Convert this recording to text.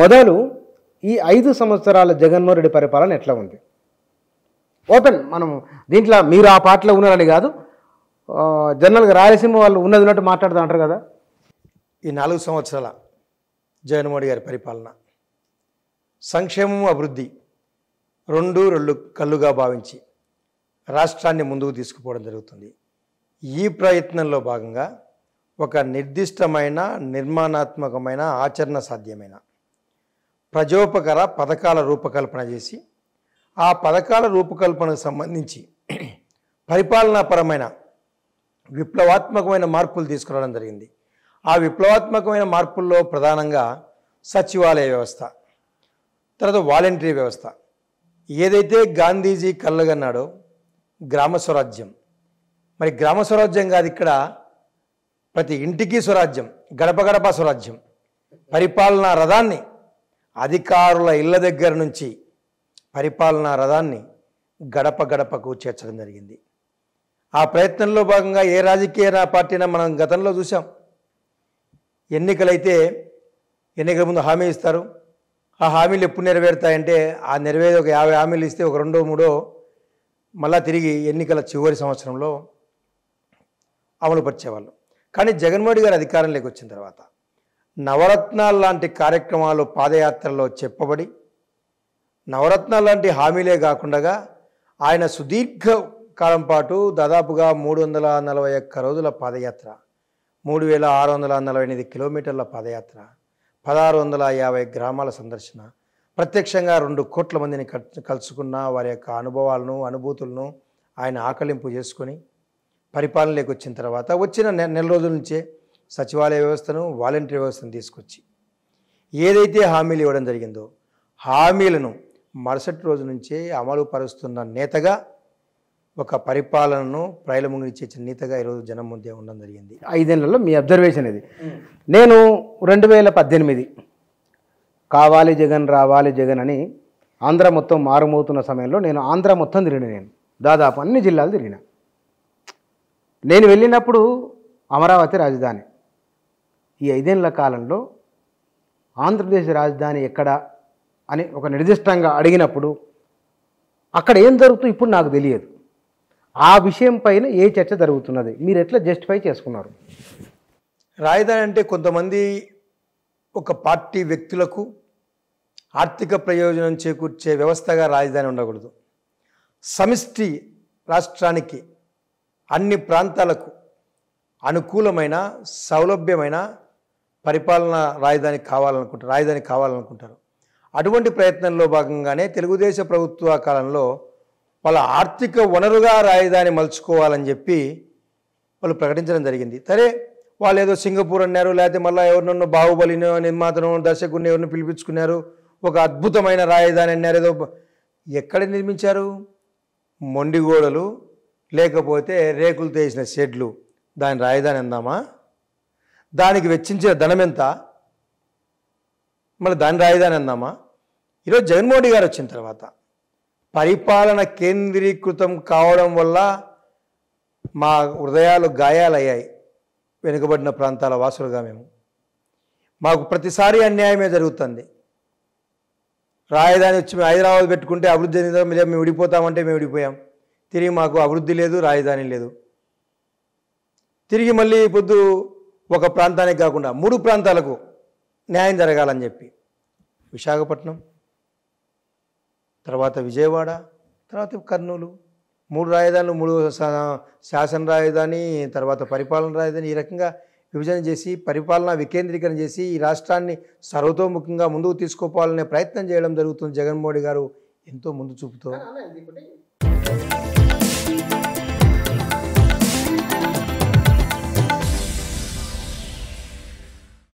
మొదలు ఈ ఐదు సంవత్సరాల జగన్మోహన్ రెడ్డి పరిపాలన ఎట్లా ఉంది ఓపెన్ మనం దీంట్లో మీరు ఆ పార్టీలో ఉన్నారని కాదు జనరల్గా రాయలసీమ వాళ్ళు ఉన్నది ఉన్నట్టు మాట్లాడుతూ అంటారు కదా ఈ నాలుగు సంవత్సరాల మోడీ గారి పరిపాలన సంక్షేమం అభివృద్ధి రెండు రెండు కళ్ళుగా భావించి రాష్ట్రాన్ని ముందుకు తీసుకుపోవడం జరుగుతుంది ఈ ప్రయత్నంలో భాగంగా ఒక నిర్దిష్టమైన నిర్మాణాత్మకమైన ఆచరణ సాధ్యమైన ప్రజోపకర పథకాల రూపకల్పన చేసి ఆ పథకాల రూపకల్పనకు సంబంధించి పరిపాలనాపరమైన విప్లవాత్మకమైన మార్పులు తీసుకురావడం జరిగింది ఆ విప్లవాత్మకమైన మార్పుల్లో ప్రధానంగా సచివాలయ వ్యవస్థ తర్వాత వాలంటరీ వ్యవస్థ ఏదైతే గాంధీజీ కళ్ళగన్నాడో గ్రామ స్వరాజ్యం మరి గ్రామ స్వరాజ్యం కాదు ఇక్కడ ప్రతి ఇంటికి స్వరాజ్యం గడప గడప స్వరాజ్యం పరిపాలనా రథాన్ని అధికారుల ఇళ్ల దగ్గర నుంచి పరిపాలనా రథాన్ని గడప గడపకు చేర్చడం జరిగింది ఆ ప్రయత్నంలో భాగంగా ఏ రాజకీయ పార్టీనా మనం గతంలో చూసాం ఎన్నికలైతే ఎన్నికల ముందు హామీ ఇస్తారు ఆ హామీలు ఎప్పుడు నెరవేరుతాయంటే ఆ నెరవేరు ఒక యాభై హామీలు ఇస్తే ఒక రెండో మూడో మళ్ళా తిరిగి ఎన్నికల చివరి సంవత్సరంలో అమలుపరిచేవాళ్ళు కానీ జగన్మోహన్ గారు అధికారంలోకి వచ్చిన తర్వాత నవరత్నాలు లాంటి కార్యక్రమాలు పాదయాత్రలో చెప్పబడి నవరత్నాలు లాంటి హామీలే కాకుండా ఆయన సుదీర్ఘ కాలం పాటు దాదాపుగా మూడు వందల నలభై ఒక్క రోజుల పాదయాత్ర మూడు వేల ఆరు వందల నలభై ఎనిమిది కిలోమీటర్ల పాదయాత్ర పదహారు వందల యాభై గ్రామాల సందర్శన ప్రత్యక్షంగా రెండు కోట్ల మందిని కలుసుకున్న వారి యొక్క అనుభవాలను అనుభూతులను ఆయన ఆకలింపు చేసుకొని పరిపాలనలోకి వచ్చిన తర్వాత వచ్చిన నెల రోజుల నుంచే సచివాలయ వ్యవస్థను వాలంటీర్ వ్యవస్థను తీసుకొచ్చి ఏదైతే హామీలు ఇవ్వడం జరిగిందో హామీలను మరుసటి రోజు నుంచే అమలు పరుస్తున్న నేతగా ఒక పరిపాలనను ప్రజల ముంగిచ్చే నేతగా ఈరోజు జనం ముందే ఉండడం జరిగింది ఐదేళ్లలో మీ అబ్జర్వేషన్ ఇది నేను రెండు వేల పద్దెనిమిది కావాలి జగన్ రావాలి జగన్ అని ఆంధ్ర మొత్తం మారుమోతున్న సమయంలో నేను ఆంధ్ర మొత్తం తిరిగిన నేను దాదాపు అన్ని జిల్లాలు తిరిగిన నేను వెళ్ళినప్పుడు అమరావతి రాజధాని ఈ ఐదేళ్ల కాలంలో ఆంధ్రప్రదేశ్ రాజధాని ఎక్కడ అని ఒక నిర్దిష్టంగా అడిగినప్పుడు అక్కడ ఏం జరుగుతుందో ఇప్పుడు నాకు తెలియదు ఆ విషయం పైన ఏ చర్చ జరుగుతున్నది మీరు ఎట్లా జస్టిఫై చేసుకున్నారు రాజధాని అంటే కొంతమంది ఒక పార్టీ వ్యక్తులకు ఆర్థిక ప్రయోజనం చేకూర్చే వ్యవస్థగా రాజధాని ఉండకూడదు సమిష్టి రాష్ట్రానికి అన్ని ప్రాంతాలకు అనుకూలమైన సౌలభ్యమైన పరిపాలన రాజధానికి కావాలనుకుంటారు రాజధాని కావాలనుకుంటారు అటువంటి ప్రయత్నంలో భాగంగానే తెలుగుదేశ ప్రభుత్వ కాలంలో వాళ్ళ ఆర్థిక వనరుగా రాజధాని మలుచుకోవాలని చెప్పి వాళ్ళు ప్రకటించడం జరిగింది సరే వాళ్ళు ఏదో సింగపూర్ అన్నారు లేకపోతే మళ్ళీ ఎవరినో బాహుబలినో నిర్మాతను దర్శకుడిని ఎవరిని పిలిపించుకున్నారు ఒక అద్భుతమైన రాజధాని అన్నారు ఏదో ఎక్కడ నిర్మించారు మొండిగోడలు లేకపోతే రేకులు తీసిన షెడ్లు దాని రాజధాని అందామా దానికి వెచ్చించిన ధనం ఎంత మళ్ళీ దాని రాయిదాని అందామా ఈరోజు జగన్మోహన్ గారు వచ్చిన తర్వాత పరిపాలన కేంద్రీకృతం కావడం వల్ల మా హృదయాలు గాయాలయ్యాయి వెనుకబడిన ప్రాంతాల వాసులుగా మేము మాకు ప్రతిసారి అన్యాయమే జరుగుతుంది రాజధాని వచ్చి మేము హైదరాబాద్ పెట్టుకుంటే అభివృద్ధి చెందిన మేము విడిపోతామంటే మేము విడిపోయాం తిరిగి మాకు అభివృద్ధి లేదు రాజధాని లేదు తిరిగి మళ్ళీ పొద్దు ఒక ప్రాంతానికి కాకుండా మూడు ప్రాంతాలకు న్యాయం జరగాలని చెప్పి విశాఖపట్నం తర్వాత విజయవాడ తర్వాత కర్నూలు మూడు రాజధానులు మూడు శాసన రాజధాని తర్వాత పరిపాలన రాజధాని ఈ రకంగా విభజన చేసి పరిపాలన వికేంద్రీకరణ చేసి ఈ రాష్ట్రాన్ని సర్వతోముఖంగా ముందుకు తీసుకోపోవాలనే ప్రయత్నం చేయడం జరుగుతుంది జగన్మోహన్ గారు ఎంతో ముందు చూపుతో